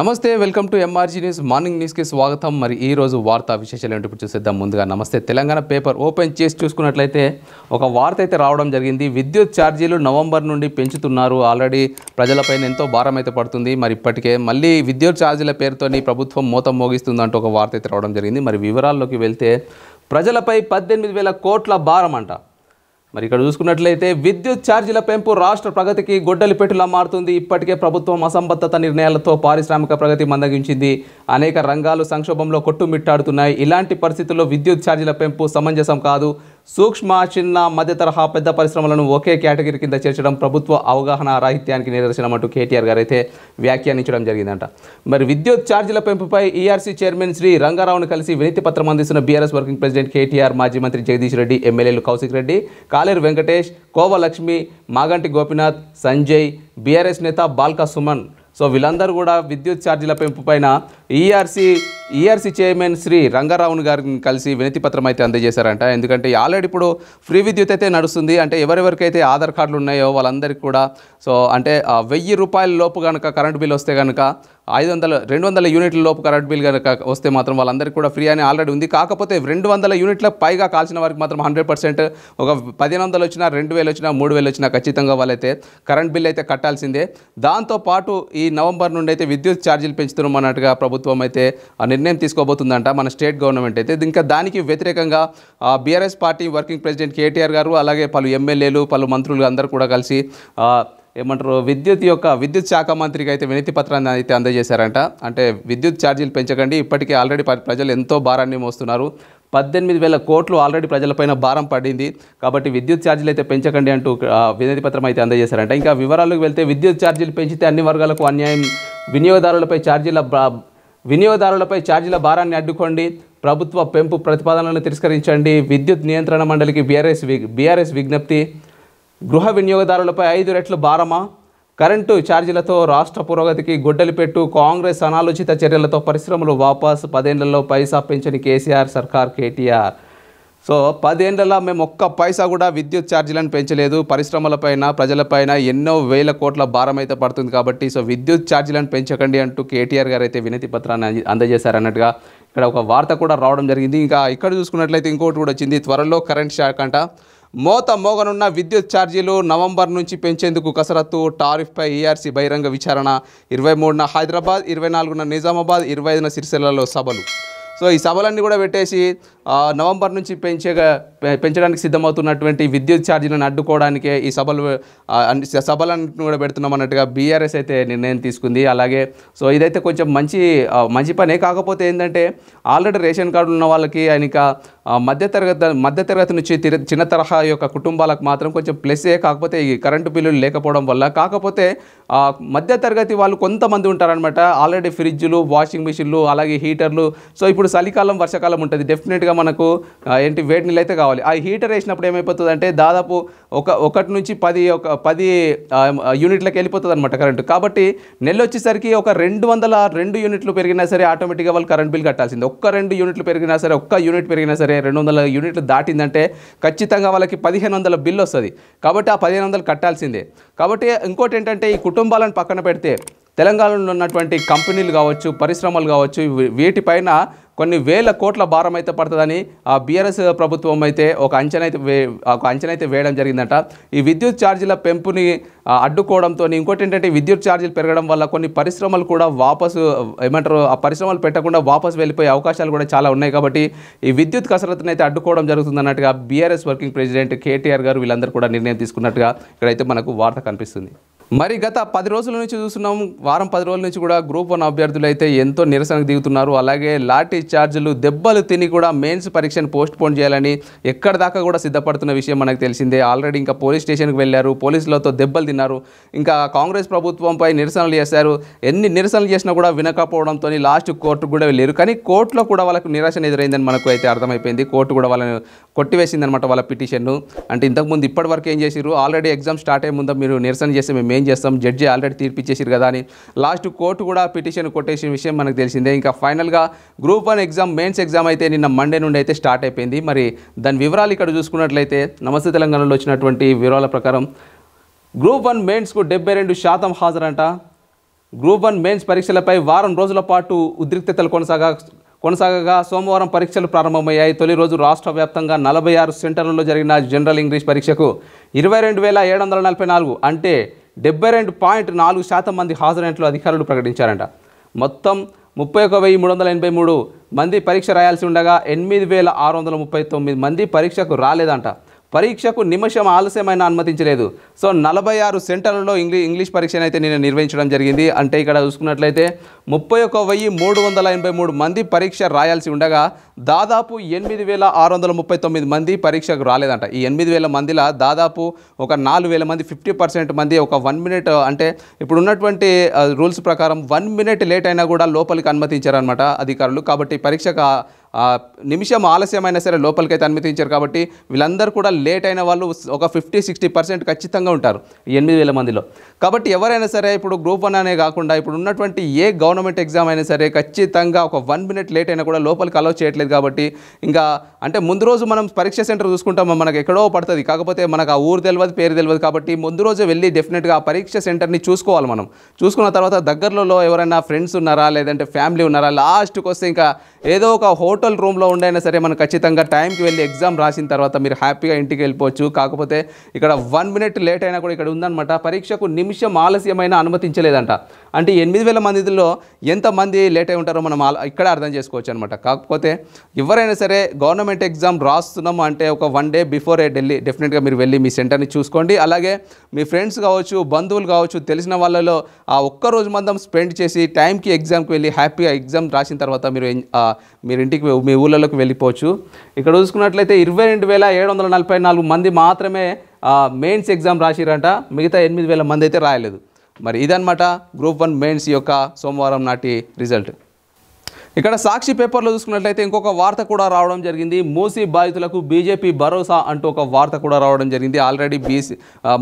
నమస్తే welcome to M R G news morning న్యూస్కి స్వాగతం మరి ఈ రోజు వార్తా విశేషాలు ఏంటి ఇప్పుడు చూసేద్దాం ముందుగా నమస్తే తెలంగాణ పేపర్ ఓపెన్ చేసి చూసుకున్నట్లయితే ఒక వార్త అయితే రావడం జరిగింది విద్యుత్ ఛార్జీలు నవంబర్ నుండి పెంచుతున్నారు ఆల్రెడీ ప్రజలపైన ఎంతో భారం అయితే పడుతుంది మరి ఇప్పటికే మళ్ళీ విద్యుత్ ఛార్జీల పేరుతోని ప్రభుత్వం మోతం అంటూ ఒక వార్త అయితే రావడం జరిగింది మరి వివరాల్లోకి వెళ్తే ప్రజలపై పద్దెనిమిది వేల కోట్ల భారం అంట మరి ఇక్కడ చూసుకున్నట్లయితే విద్యుత్ ఛార్జీల పెంపు రాష్ట్ర ప్రగతికి పెట్టులా మారుతుంది ఇప్పటికే ప్రభుత్వం అసంబద్ధత నిర్ణయాలతో పారిశ్రామిక ప్రగతి మందగించింది అనేక రంగాలు సంక్షోభంలో కొట్టుమిట్టాడుతున్నాయి ఇలాంటి పరిస్థితుల్లో విద్యుత్ ఛార్జీల పెంపు సమంజసం కాదు సూక్ష్మ చిన్న మధ్య తరహా పెద్ద పరిశ్రమలను ఒకే కేటగిరీ కింద చేర్చడం ప్రభుత్వ అవగాహన రాహిత్యానికి నిదర్శనం అంటూ కేటీఆర్ గారు అయితే వ్యాఖ్యానించడం జరిగిందంట మరి విద్యుత్ ఛార్జీల పెంపుపై ఈఆర్సీ e చైర్మన్ శ్రీ రంగారావును కలిసి వినతి పత్రం అందిస్తున్న బీఆర్ఎస్ వర్కింగ్ ప్రెసిడెంట్ కేటీఆర్ మాజీ మంత్రి జగదీష్ రెడ్డి ఎమ్మెల్యేలు కౌశిక్ రెడ్డి కాలేరు వెంకటేష్ కోవలక్ష్మి మాగంటి గోపినాథ్ సంజయ్ బీఆర్ఎస్ నేత బాల్కా సుమన్ సో వీళ్ళందరూ కూడా విద్యుత్ ఛార్జీల పెంపు పైన ఈఆర్సీ ఈఆర్సీ చైర్మన్ శ్రీ రంగారావుని గారిని కలిసి వినతి పత్రం అయితే అందజేశారంట ఎందుకంటే ఆల్రెడీ ఇప్పుడు ఫ్రీ విద్యుత్ అయితే నడుస్తుంది అంటే ఎవరెవరికైతే ఆధార్ కార్డులు ఉన్నాయో వాళ్ళందరికీ కూడా సో అంటే వెయ్యి రూపాయల లోపు కనుక కరెంట్ బిల్ వస్తే కనుక ఐదు వందల రెండు వందల యూనిట్ల లోపు కరెంట్ బిల్ కనుక వస్తే మాత్రం వాళ్ళందరికీ కూడా ఫ్రీ అని ఆల్రెడీ ఉంది కాకపోతే రెండు వందల యూనిట్ల పైగా కాల్చిన వారికి మాత్రం హండ్రెడ్ పర్సెంట్ ఒక పదిహేను వందలు వచ్చినా రెండు వేలు వచ్చినా మూడు వేలు వచ్చినా ఖచ్చితంగా వాళ్ళైతే కరెంట్ బిల్ అయితే కట్టాల్సిందే దాంతోపాటు ఈ నవంబర్ నుండి అయితే విద్యుత్ ఛార్జీలు పెంచుతున్నాం అన్నట్టుగా ప్రభుత్వం ప్రభుత్వం అయితే నిర్ణయం తీసుకోబోతుందంట మన స్టేట్ గవర్నమెంట్ అయితే ఇంకా దానికి వ్యతిరేకంగా BRS party working president KTR గారు అలాగే పలు ఎమ్మెల్యేలు పలు మంత్రులు అందరూ కూడా కలిసి ఏమంటారు విద్యుత్ యొక్క విద్యుత్ శాఖ మంత్రికి అయితే వినతి పత్రాన్ని అయితే అందజేశారంట అంటే విద్యుత్ ఛార్జీలు పెంచకండి ఇప్పటికే ఆల్రెడీ ప్రజలు ఎంతో భారాన్ని మోస్తున్నారు పద్దెనిమిది వేల కోట్లు ఆల్రెడీ ప్రజలపైన భారం పడింది కాబట్టి విద్యుత్ ఛార్జీలు అయితే పెంచకండి అంటూ వినతి పత్రం అయితే అందజేశారంట ఇంకా వివరాలకు వెళ్తే విద్యుత్ ఛార్జీలు పెంచితే అన్ని వర్గాలకు అన్యాయం వినియోగదారులపై ఛార్జీల వినియోగదారులపై ఛార్జీల భారాన్ని అడ్డుకోండి ప్రభుత్వ పెంపు ప్రతిపాదనలను తిరస్కరించండి విద్యుత్ నియంత్రణ మండలికి బీఆర్ఎస్ బీఆర్ఎస్ విజ్ఞప్తి గృహ వినియోగదారులపై ఐదు రెట్లు భారమా కరెంటు ఛార్జీలతో రాష్ట్ర పురోగతికి గొడ్డలి పెట్టు కాంగ్రెస్ అనాలోచిత చర్యలతో పరిశ్రమలు వాపస్ పదేళ్లలో పైసా పెంచని కేసీఆర్ సర్కార్ కేటీఆర్ సో పదేళ్లలో మేము ఒక్క పైసా కూడా విద్యుత్ ఛార్జీలను పెంచలేదు పరిశ్రమలపైన ప్రజలపైన ఎన్నో వేల కోట్ల భారం అయితే పడుతుంది కాబట్టి సో విద్యుత్ ఛార్జీలను పెంచకండి అంటూ కేటీఆర్ గారు అయితే వినతి పత్రాన్ని అందజేశారన్నట్టుగా ఇక్కడ ఒక వార్త కూడా రావడం జరిగింది ఇంకా ఇక్కడ చూసుకున్నట్లయితే ఇంకోటి కూడా వచ్చింది త్వరలో కరెంట్ షాక్ అంట మోత మోగనున్న విద్యుత్ ఛార్జీలు నవంబర్ నుంచి పెంచేందుకు కసరత్తు టారిఫ్పై ఈఆర్సీ బహిరంగ విచారణ ఇరవై మూడున హైదరాబాద్ ఇరవై నాలుగున నిజామాబాద్ ఇరవై ఐదున సిరిసిల్లలో సభలు సో ఈ సభలన్నీ కూడా పెట్టేసి నవంబర్ నుంచి పెంచే పెంచడానికి సిద్ధమవుతున్నటువంటి విద్యుత్ ఛార్జీలను అడ్డుకోవడానికే ఈ సభలు సభలన్నింటినీ కూడా పెడుతున్నాం అన్నట్టుగా బీఆర్ఎస్ అయితే నిర్ణయం తీసుకుంది అలాగే సో ఇదైతే కొంచెం మంచి మంచి పనే కాకపోతే ఏంటంటే ఆల్రెడీ రేషన్ కార్డు ఉన్న వాళ్ళకి ఇంకా మధ్యతరగతి మధ్యతరగతి నుంచి చిన్న తరహా యొక్క కుటుంబాలకు మాత్రం కొంచెం ఏ కాకపోతే ఈ కరెంటు బిల్లులు లేకపోవడం వల్ల కాకపోతే మధ్యతరగతి వాళ్ళు కొంతమంది ఉంటారనమాట ఆల్రెడీ ఫ్రిడ్జ్లు వాషింగ్ మిషన్లు అలాగే హీటర్లు సో ఇప్పుడు చలికాలం వర్షాకాలం ఉంటుంది డెఫినెట్గా నార్మల్గా మనకు ఏంటి వేడి నీళ్ళు అయితే కావాలి ఆ హీటర్ వేసినప్పుడు ఏమైపోతుంది అంటే దాదాపు ఒక ఒకటి నుంచి పది ఒక పది యూనిట్లకు వెళ్ళిపోతుంది అనమాట కరెంటు కాబట్టి నెల వచ్చేసరికి ఒక రెండు వందల రెండు యూనిట్లు పెరిగినా సరే ఆటోమేటిక్గా వాళ్ళు కరెంట్ బిల్ కట్టాల్సింది ఒక్క రెండు యూనిట్లు పెరిగినా సరే ఒక్క యూనిట్ పెరిగినా సరే రెండు వందల యూనిట్లు దాటిందంటే ఖచ్చితంగా వాళ్ళకి పదిహేను వందల బిల్ వస్తుంది కాబట్టి ఆ పదిహేను వందలు కట్టాల్సిందే కాబట్టి ఇంకోటి ఏంటంటే ఈ కుటుంబాలను పక్కన పెడితే తెలంగాణలో ఉన్నటువంటి కంపెనీలు కావచ్చు పరిశ్రమలు కావచ్చు వీటిపైన కొన్ని వేల కోట్ల భారం అయితే పడుతుందని ఆ బీఆర్ఎస్ ప్రభుత్వం అయితే ఒక అంచనా అయితే వే ఒక అంచనా అయితే వేయడం జరిగిందట ఈ విద్యుత్ ఛార్జీల పెంపుని అడ్డుకోవడంతో ఇంకోటి ఏంటంటే విద్యుత్ ఛార్జీలు పెరగడం వల్ల కొన్ని పరిశ్రమలు కూడా వాపసు ఏమంటారు ఆ పరిశ్రమలు పెట్టకుండా వాపసు వెళ్ళిపోయే అవకాశాలు కూడా చాలా ఉన్నాయి కాబట్టి ఈ విద్యుత్ కసరత్తును అయితే అడ్డుకోవడం జరుగుతుంది అన్నట్టుగా బీఆర్ఎస్ వర్కింగ్ ప్రెసిడెంట్ కేటీఆర్ గారు వీళ్ళందరూ కూడా నిర్ణయం తీసుకున్నట్టుగా ఇక్కడైతే మనకు వార్త కనిపిస్తుంది మరి గత పది రోజుల నుంచి చూస్తున్నాం వారం పది రోజుల నుంచి కూడా గ్రూప్ వన్ అభ్యర్థులు అయితే ఎంతో నిరసనకు దిగుతున్నారు అలాగే లాఠీ ఛార్జీలు దెబ్బలు తిని కూడా మెయిన్స్ పరీక్షను పోస్ట్ పోన్ చేయాలని ఎక్కడ దాకా కూడా సిద్ధపడుతున్న విషయం మనకు తెలిసిందే ఆల్రెడీ ఇంకా పోలీస్ స్టేషన్కి వెళ్ళారు పోలీసులతో దెబ్బలు తిన్నారు ఇంకా కాంగ్రెస్ ప్రభుత్వంపై నిరసనలు చేశారు ఎన్ని నిరసనలు చేసినా కూడా వినకపోవడంతో లాస్ట్ కోర్టు కూడా వెళ్ళారు కానీ కోర్టులో కూడా వాళ్ళకు నిరాశన ఎదురైందని మనకు అయితే అర్థమైపోయింది కోర్టు కూడా వాళ్ళని కొట్టివేసిందనమాట వాళ్ళ పిటిషన్ను అంటే ఇంతకుముందు ఇప్పటివరకు ఏం చేశారు ఆల్రెడీ ఎగ్జామ్ స్టార్ట్ అయ్యే ముందు మీరు నిరసన చేస్తే మేము ఏం చేస్తాం జడ్జి ఆల్రెడీ తీర్పిచ్చేసారు కదా అని లాస్ట్ కోర్టు కూడా పిటిషన్ కొట్టేసిన విషయం మనకు తెలిసిందే ఇంకా ఫైనల్గా group one exam mains exam అయితే నిన్న మండే నుండి అయితే స్టార్ట్ అయిపోయింది మరి దాని వివరాలు ఇక్కడ చూసుకున్నట్లయితే నమస్తే తెలంగాణలో వచ్చినటువంటి వివరాల ప్రకారం గ్రూప్ వన్ మెయిన్స్కు డెబ్బై రెండు శాతం హాజరంట గ్రూప్ వన్ మెయిన్స్ పరీక్షలపై వారం రోజుల పాటు ఉద్రిక్తతలు కొనసాగా కొనసాగగా సోమవారం పరీక్షలు ప్రారంభమయ్యాయి తొలి రోజు రాష్ట్ర వ్యాప్తంగా నలభై ఆరు సెంటర్లలో జరిగిన జనరల్ ఇంగ్లీష్ పరీక్షకు ఇరవై రెండు వేల ఏడు వందల నలభై నాలుగు అంటే డెబ్బై రెండు పాయింట్ నాలుగు శాతం మంది హాజరైనట్లు అధికారులు ప్రకటించారంట మొత్తం ముప్పై ఒక వెయ్యి మూడు వందల ఎనభై మూడు మంది పరీక్ష రాయాల్సి ఉండగా ఎనిమిది వేల ఆరు వందల ముప్పై తొమ్మిది మంది పరీక్షకు రాలేదంట పరీక్షకు నిమిషం ఆలస్యమైన అనుమతించలేదు సో నలభై ఆరు సెంటర్లలో ఇంగ్లీ ఇంగ్లీష్ పరీక్షను అయితే నేను నిర్వహించడం జరిగింది అంటే ఇక్కడ చూసుకున్నట్లయితే ముప్పై ఒక్క వెయ్యి మూడు వందల ఎనభై మూడు మంది పరీక్ష రాయాల్సి ఉండగా దాదాపు ఎనిమిది వేల ఆరు వందల ముప్పై తొమ్మిది మంది పరీక్షకు రాలేదంట ఈ ఎనిమిది వేల మందిలో దాదాపు ఒక నాలుగు వేల మంది ఫిఫ్టీ పర్సెంట్ మంది ఒక వన్ మినిట్ అంటే ఇప్పుడు ఉన్నటువంటి రూల్స్ ప్రకారం వన్ మినిట్ లేట్ అయినా కూడా లోపలికి అనుమతించారనమాట అధికారులు కాబట్టి పరీక్షకు నిమిషం ఆలస్యమైనా సరే లోపలికైతే అనుమతించారు కాబట్టి వీళ్ళందరూ కూడా లేట్ అయిన వాళ్ళు ఒక ఫిఫ్టీ సిక్స్టీ పర్సెంట్ ఖచ్చితంగా ఉంటారు ఎనిమిది వేల మందిలో కాబట్టి ఎవరైనా సరే ఇప్పుడు గ్రూప్ వన్ అనే కాకుండా ఇప్పుడు ఉన్నటువంటి ఏ గవర్నమెంట్ ఎగ్జామ్ అయినా సరే ఖచ్చితంగా ఒక వన్ మినిట్ లేట్ అయినా కూడా లోపలికి అలౌ చేయట్లేదు కాబట్టి ఇంకా అంటే ముందు రోజు మనం పరీక్ష సెంటర్ చూసుకుంటాం మనకు ఎక్కడో పడుతుంది కాకపోతే మనకు ఆ ఊరు తెలియదు పేరు తెలియదు కాబట్టి ముందు రోజు వెళ్ళి డెఫినెట్గా ఆ పరీక్ష సెంటర్ని చూసుకోవాలి మనం చూసుకున్న తర్వాత దగ్గరలో ఎవరైనా ఫ్రెండ్స్ ఉన్నారా లేదంటే ఫ్యామిలీ ఉన్నారా లాస్ట్కి వస్తే ఇంకా ఏదో ఒక హోటల్ హోటల్ రూమ్లో ఉండైనా సరే మనం ఖచ్చితంగా టైంకి వెళ్ళి ఎగ్జామ్ రాసిన తర్వాత మీరు హ్యాపీగా ఇంటికి వెళ్ళిపోవచ్చు కాకపోతే ఇక్కడ వన్ మినిట్ లేట్ అయినా కూడా ఇక్కడ ఉందనమాట పరీక్షకు నిమిషం ఆలస్యమైనా అనుమతించలేదంట అంటే ఎనిమిది వేల మందిలో ఎంతమంది లేట్ అయి ఉంటారో మనం ఇక్కడ అర్థం చేసుకోవచ్చు అనమాట కాకపోతే ఎవరైనా సరే గవర్నమెంట్ ఎగ్జామ్ రాస్తున్నాం అంటే ఒక వన్ డే బిఫోర్ ఢిల్లీ డెఫినెట్గా మీరు వెళ్ళి మీ సెంటర్ని చూసుకోండి అలాగే మీ ఫ్రెండ్స్ కావచ్చు బంధువులు కావచ్చు తెలిసిన వాళ్ళలో ఆ ఒక్క రోజు మందం స్పెండ్ చేసి టైంకి ఎగ్జామ్కి వెళ్ళి హ్యాపీగా ఎగ్జామ్ రాసిన తర్వాత మీరు మీరు ఇంటికి మీ ఊళ్ళలోకి వెళ్ళిపోవచ్చు ఇక్కడ చూసుకున్నట్లయితే ఇరవై రెండు వేల ఏడు వందల నలభై నాలుగు మంది మాత్రమే మెయిన్స్ ఎగ్జామ్ రాసిరంట మిగతా ఎనిమిది వేల మంది అయితే రాయలేదు మరి ఇదనమాట గ్రూప్ వన్ మెయిన్స్ యొక్క సోమవారం నాటి రిజల్ట్ ఇక్కడ సాక్షి పేపర్లో చూసుకున్నట్లయితే ఇంకొక వార్త కూడా రావడం జరిగింది మూసీ బాధితులకు బీజేపీ భరోసా అంటూ ఒక వార్త కూడా రావడం జరిగింది ఆల్రెడీ బీసీ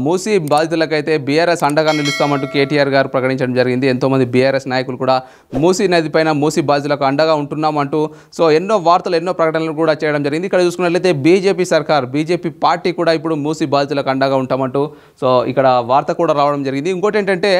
మూసీ బాధితులకైతే బీఆర్ఎస్ అండగా నిలుస్తామంటూ కేటీఆర్ గారు ప్రకటించడం జరిగింది ఎంతోమంది బీఆర్ఎస్ నాయకులు కూడా మూసీ నది పైన మూసీ బాధితులకు అండగా ఉంటున్నామంటూ సో ఎన్నో వార్తలు ఎన్నో ప్రకటనలు కూడా చేయడం జరిగింది ఇక్కడ చూసుకున్నట్లయితే బీజేపీ సర్కార్ బీజేపీ పార్టీ కూడా ఇప్పుడు మూసీ బాధితులకు అండగా ఉంటామంటూ సో ఇక్కడ వార్త కూడా రావడం జరిగింది ఇంకోటి ఏంటంటే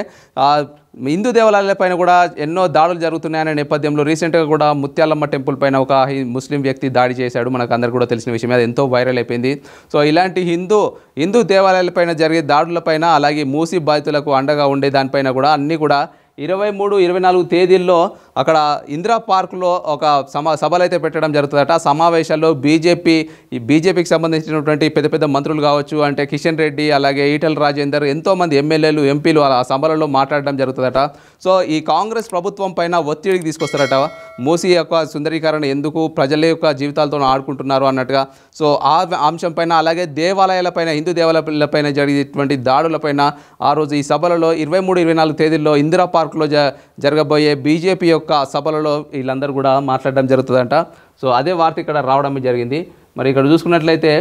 హిందూ దేవాలయాలపైన కూడా ఎన్నో దాడులు జరుగుతున్నాయనే నేపథ్యంలో రీసెంట్గా కూడా ముత్యాలమ్మ టెంపుల్ పైన ఒక ముస్లిం వ్యక్తి దాడి చేశాడు మనకు అందరికీ కూడా తెలిసిన విషయం అది ఎంతో వైరల్ అయిపోయింది సో ఇలాంటి హిందూ హిందూ దేవాలయాలపైన జరిగే దాడులపైన అలాగే మూసి బాధితులకు అండగా ఉండే దానిపైన కూడా అన్నీ కూడా ఇరవై మూడు ఇరవై నాలుగు తేదీల్లో అక్కడ ఇందిరా పార్కులో ఒక సమా సభలు అయితే పెట్టడం జరుగుతుందట సమావేశాల్లో బీజేపీ ఈ బీజేపీకి సంబంధించినటువంటి పెద్ద పెద్ద మంత్రులు కావచ్చు అంటే కిషన్ రెడ్డి అలాగే ఈటల రాజేందర్ ఎంతోమంది ఎమ్మెల్యేలు ఎంపీలు ఆ సభలలో మాట్లాడడం జరుగుతుందట సో ఈ కాంగ్రెస్ ప్రభుత్వం పైన ఒత్తిడికి తీసుకొస్తారట మూసీ యొక్క సుందరీకరణ ఎందుకు ప్రజల యొక్క జీవితాలతో ఆడుకుంటున్నారు అన్నట్టుగా సో ఆ అంశం పైన అలాగే దేవాలయాలపైన హిందూ దేవాలయాలపైన జరిగేటువంటి దాడులపైన ఆ రోజు ఈ సభలలో ఇరవై మూడు ఇరవై నాలుగు తేదీల్లో ఇందిరా పార్క్ న్యూయార్క్లో జ జరగబోయే బీజేపీ యొక్క సభలలో వీళ్ళందరూ కూడా మాట్లాడడం జరుగుతుందంట సో అదే వార్త ఇక్కడ రావడం జరిగింది మరి ఇక్కడ చూసుకున్నట్లయితే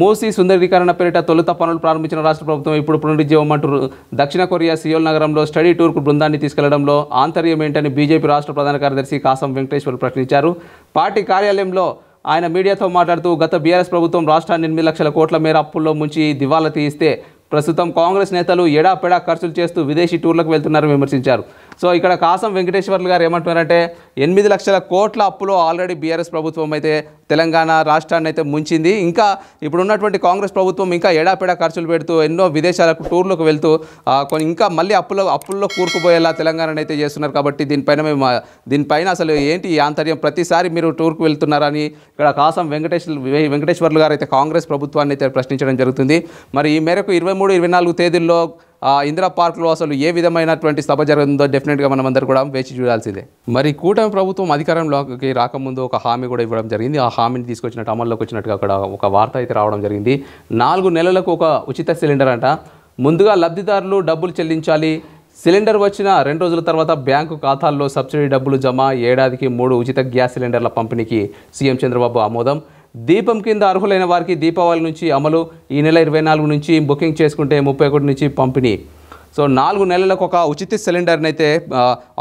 మూసీ సుందరీకరణ పేరిట తొలుత పనులు ప్రారంభించిన రాష్ట్ర ప్రభుత్వం ఇప్పుడు పునరుజ్జీవం అంటూ దక్షిణ కొరియా సియోల్ నగరంలో స్టడీ టూర్కు బృందాన్ని తీసుకెళ్లడంలో ఆంతర్యం ఏంటని బీజేపీ రాష్ట్ర ప్రధాన కార్యదర్శి కాసం వెంకటేశ్వర్ ప్రశ్నించారు పార్టీ కార్యాలయంలో ఆయన మీడియాతో మాట్లాడుతూ గత బీఆర్ఎస్ ప్రభుత్వం రాష్ట్రాన్ని ఎనిమిది లక్షల కోట్ల మేర అప్పుల్లో ముంచి దివాలా తీయిస్తే ప్రస్తుతం కాంగ్రెస్ నేతలు ఎడాపెడా ఖర్చులు చేస్తూ విదేశీ టూర్లకు వెళ్తున్నారని విమర్శించారు సో ఇక్కడ కాసం వెంకటేశ్వర్లు గారు ఏమంటున్నారంటే ఎనిమిది లక్షల కోట్ల అప్పులో ఆల్రెడీ బీఆర్ఎస్ ప్రభుత్వం అయితే తెలంగాణ రాష్ట్రాన్ని అయితే ముంచింది ఇంకా ఇప్పుడున్నటువంటి కాంగ్రెస్ ప్రభుత్వం ఇంకా ఏడాపేడా ఖర్చులు పెడుతూ ఎన్నో విదేశాలకు టూర్లకు వెళ్తూ కొన్ని ఇంకా మళ్ళీ అప్పుల అప్పుల్లో కూరుకుపోయేలా తెలంగాణను అయితే చేస్తున్నారు కాబట్టి దీనిపైన మేము దీనిపైన అసలు ఏంటి ఆంతర్యం ప్రతిసారి మీరు టూర్కు వెళ్తున్నారని ఇక్కడ కాసం వెంకటేశ్ వెంకటేశ్వర్లు గారు అయితే కాంగ్రెస్ ప్రభుత్వాన్ని అయితే ప్రశ్నించడం జరుగుతుంది మరి ఈ మేరకు ఇరవై మూడు ఇరవై నాలుగు తేదీల్లో ఇందిరా పార్క్లో అసలు ఏ విధమైనటువంటి సభ జరుగుతుందో డెఫినెట్గా మనం అందరూ కూడా వేచి చూడాల్సిందే మరి కూటమి ప్రభుత్వం అధికారంలోకి రాకముందు ఒక హామీ కూడా ఇవ్వడం జరిగింది ఆ హామీని తీసుకొచ్చినట్టు అమల్లోకి వచ్చినట్టుగా అక్కడ ఒక వార్త అయితే రావడం జరిగింది నాలుగు నెలలకు ఒక ఉచిత సిలిండర్ అంట ముందుగా లబ్ధిదారులు డబ్బులు చెల్లించాలి సిలిండర్ వచ్చిన రెండు రోజుల తర్వాత బ్యాంకు ఖాతాల్లో సబ్సిడీ డబ్బులు జమ ఏడాదికి మూడు ఉచిత గ్యాస్ సిలిండర్ల పంపిణీకి సీఎం చంద్రబాబు ఆమోదం దీపం కింద అర్హులైన వారికి దీపావళి నుంచి అమలు ఈ నెల ఇరవై నాలుగు నుంచి బుకింగ్ చేసుకుంటే ముప్పై ఒకటి నుంచి పంపిణీ సో నాలుగు నెలలకు ఒక ఉచిత సిలిండర్ని అయితే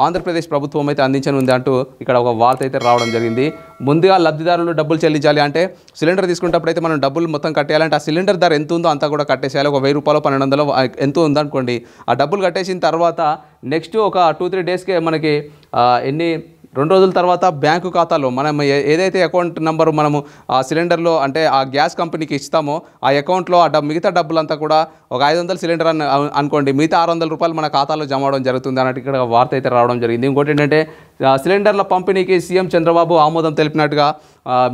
ఆంధ్రప్రదేశ్ ప్రభుత్వం అయితే అందించనుంది అంటూ ఇక్కడ ఒక వార్త అయితే రావడం జరిగింది ముందుగా లబ్ధిదారులు డబ్బులు చెల్లించాలి అంటే సిలిండర్ తీసుకునేటప్పుడు అయితే మనం డబ్బులు మొత్తం కట్టేయాలంటే ఆ సిలిండర్ ధర ఎంత ఉందో అంతా కూడా కట్టేసేయాలి ఒక వెయ్యి రూపాయలు పన్నెండు వందలు ఎంత ఉందనుకోండి ఆ డబ్బులు కట్టేసిన తర్వాత నెక్స్ట్ ఒక టూ త్రీ డేస్కే మనకి ఎన్ని రెండు రోజుల తర్వాత బ్యాంకు ఖాతాలో మనం ఏదైతే అకౌంట్ నెంబర్ మనము ఆ సిలిండర్లో అంటే ఆ గ్యాస్ కంపెనీకి ఇస్తామో ఆ అకౌంట్లో ఆ డబ్బు మిగతా డబ్బులంతా కూడా ఒక ఐదు వందల సిలిండర్ అని అనుకోండి మిగతా ఆరు వందల రూపాయలు మన ఖాతాలో జమ అవడం జరుగుతుంది అన్నట్టు ఇక్కడ వార్త అయితే రావడం జరిగింది ఇంకోటి ఏంటంటే సిలిండర్ల పంపిణీకి సీఎం చంద్రబాబు ఆమోదం తెలిపినట్టుగా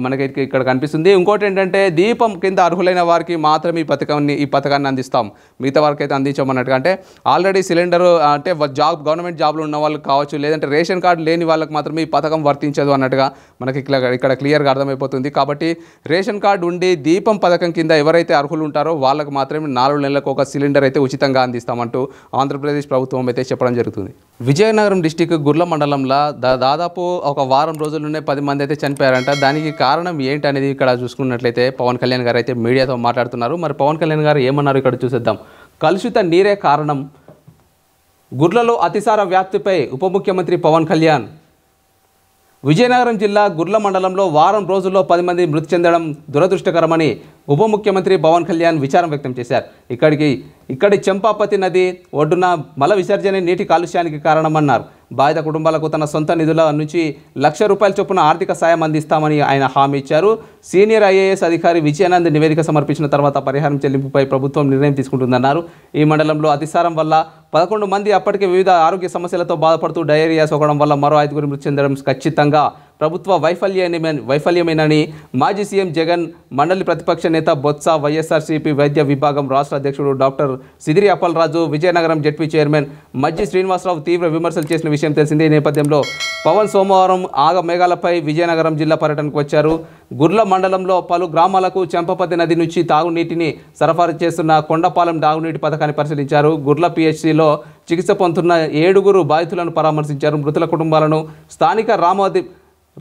మనకి ఇక్కడ కనిపిస్తుంది ఇంకోటి ఏంటంటే దీపం కింద అర్హులైన వారికి మాత్రమే ఈ పథకాన్ని ఈ పథకాన్ని అందిస్తాం మిగతా వారికి అయితే అందించామన్నట్టుగా అంటే ఆల్రెడీ సిలిండర్ అంటే జాబ్ గవర్నమెంట్ జాబ్లు ఉన్న వాళ్ళకి కావచ్చు లేదంటే రేషన్ కార్డు లేని వాళ్ళకి మాత్రమే ఈ పథకం వర్తించదు అన్నట్టుగా మనకి ఇక్కడ క్లియర్గా అర్థమైపోతుంది కాబట్టి రేషన్ కార్డు ఉండి దీపం పథకం కింద ఎవరైతే అర్హులు ఉంటారో వాళ్ళకి మాత్రమే నాలుగు నెలలకు ఒక సిలిండర్ అయితే ఉచితంగా అందిస్తామంటూ ఆంధ్రప్రదేశ్ ప్రభుత్వం అయితే చెప్పడం జరుగుతుంది విజయనగరం డిస్టిక్ గుర్ల మండలంలో దాదాపు ఒక వారం రోజుల్లోనే పది మంది అయితే చనిపోయారంట దానికి కారణం ఏంటి అనేది ఇక్కడ చూసుకున్నట్లయితే పవన్ కళ్యాణ్ గారు అయితే మీడియాతో మాట్లాడుతున్నారు మరి పవన్ కళ్యాణ్ గారు ఏమన్నారు ఇక్కడ చూసేద్దాం కలుషిత నీరే కారణం గుర్లలో అతిసార వ్యాప్తిపై ఉప ముఖ్యమంత్రి పవన్ కళ్యాణ్ విజయనగరం జిల్లా గుర్ల మండలంలో వారం రోజుల్లో పది మంది మృతి చెందడం దురదృష్టకరమని ఉప ముఖ్యమంత్రి పవన్ కళ్యాణ్ విచారం వ్యక్తం చేశారు ఇక్కడికి ఇక్కడి చెంపాపతి నది ఒడ్డున మల విసర్జన నీటి కాలుష్యానికి కారణమన్నారు బాధిత కుటుంబాలకు తన సొంత నిధుల నుంచి లక్ష రూపాయల చొప్పున ఆర్థిక సాయం అందిస్తామని ఆయన హామీ ఇచ్చారు సీనియర్ ఐఏఎస్ అధికారి విజయానంద్ నివేదిక సమర్పించిన తర్వాత పరిహారం చెల్లింపుపై ప్రభుత్వం నిర్ణయం తీసుకుంటుందన్నారు ఈ మండలంలో అతిసారం వల్ల పదకొండు మంది అప్పటికే వివిధ ఆరోగ్య సమస్యలతో బాధపడుతూ డయేరియా సోకడం వల్ల మరో ఐదుగురు మృతి చెందడం ఖచ్చితంగా ప్రభుత్వ వైఫల్యమైన వైఫల్యమేనని మాజీ సీఎం జగన్ మండలి ప్రతిపక్ష నేత బొత్స వైఎస్ఆర్సీపీ వైద్య విభాగం రాష్ట్ర అధ్యక్షుడు doctor Sidiri Appalaraju Vizianagaram ZP chairman Majji Srinivasarao తీవ్ర విమర్శలు చేసిన విషయం తెలిసిందే ఈ నేపథ్యంలో పవన్ సోమవారం ఆగ మేఘాలపై విజయనగరం జిల్లా పర్యటనకు వచ్చారు గుర్ల మండలంలో పలు గ్రామాలకు చెంపపతి నది నుంచి తాగునీటిని సరఫరా చేస్తున్న కొండపాలెం తాగునీటి పథకాన్ని పరిశీలించారు గుర్ల పిహెచ్సిలో చికిత్స పొందుతున్న ఏడుగురు బాధితులను పరామర్శించారు మృతుల కుటుంబాలను స్థానిక రామాది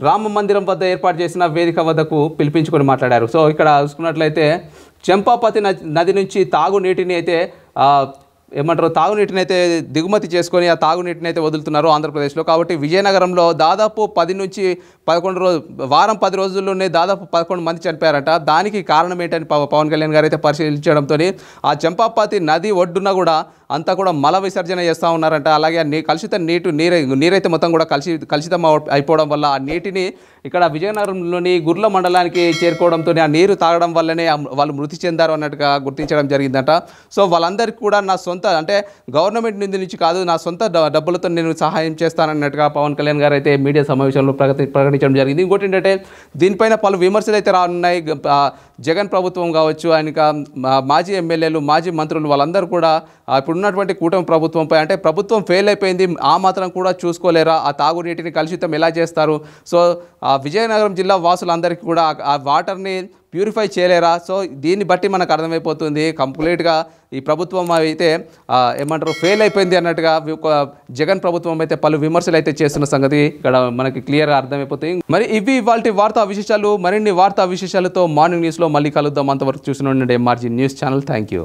రామ మందిరం వద్ద ఏర్పాటు చేసిన వేదిక వద్దకు పిలిపించుకొని మాట్లాడారు సో ఇక్కడ చూసుకున్నట్లయితే చంపాపతి నది నుంచి తాగునీటిని అయితే ఏమంటారు తాగునీటిని అయితే దిగుమతి చేసుకొని ఆ తాగునీటిని అయితే వదులుతున్నారు ఆంధ్రప్రదేశ్లో కాబట్టి విజయనగరంలో దాదాపు పది నుంచి పదకొండు రోజు వారం పది రోజుల్లోనే దాదాపు పదకొండు మంది చనిపోయారట దానికి కారణం ఏంటని పవన్ కళ్యాణ్ గారు అయితే పరిశీలించడంతో ఆ చెంపాపతి నది ఒడ్డున కూడా అంతా కూడా మల విసర్జన చేస్తూ ఉన్నారంట అలాగే నీ కలుషిత నీటి నీరు నీరైతే మొత్తం కూడా కలిసి కలుషితం అయిపోవడం వల్ల ఆ నీటిని ఇక్కడ విజయనగరంలోని గుర్ల మండలానికి చేరుకోవడంతో ఆ నీరు తాగడం వల్లనే వాళ్ళు మృతి చెందారు అన్నట్టుగా గుర్తించడం జరిగిందంట సో వాళ్ళందరికీ కూడా నా సొంత అంటే గవర్నమెంట్ నింది నుంచి కాదు నా సొంత డబ్బులతో నేను సహాయం చేస్తానన్నట్టుగా పవన్ కళ్యాణ్ గారు అయితే మీడియా సమావేశంలో ప్రకటి ప్రకటించడం జరిగింది ఇంకోటి ఏంటంటే దీనిపైన పలు విమర్శలు అయితే రానున్నాయి జగన్ ప్రభుత్వం కావచ్చు ఆయన మాజీ ఎమ్మెల్యేలు మాజీ మంత్రులు వాళ్ళందరూ కూడా ఇప్పుడు ఉన్నటువంటి కూటమి ప్రభుత్వంపై అంటే ప్రభుత్వం ఫెయిల్ అయిపోయింది ఆ మాత్రం కూడా చూసుకోలేరా ఆ తాగునీటిని కలుషితం ఎలా చేస్తారు సో ఆ విజయనగరం జిల్లా వాసులందరికీ కూడా ఆ వాటర్ని ప్యూరిఫై చేయలేరా సో దీన్ని బట్టి మనకు అర్థమైపోతుంది కంప్లీట్గా ఈ ప్రభుత్వం అయితే ఏమంటారు ఫెయిల్ అయిపోయింది అన్నట్టుగా జగన్ ప్రభుత్వం అయితే పలు విమర్శలు అయితే చేస్తున్న సంగతి ఇక్కడ మనకి క్లియర్గా అర్థమైపోతుంది మరి ఇవి ఇవాళ వార్తా విశేషాలు మరిన్ని వార్తా విశేషాలతో మార్నింగ్ న్యూస్లో మళ్ళీ కలుద్దాం అంతవరకు చూసిన మార్జిన్ న్యూస్ ఛానల్ థ్యాంక్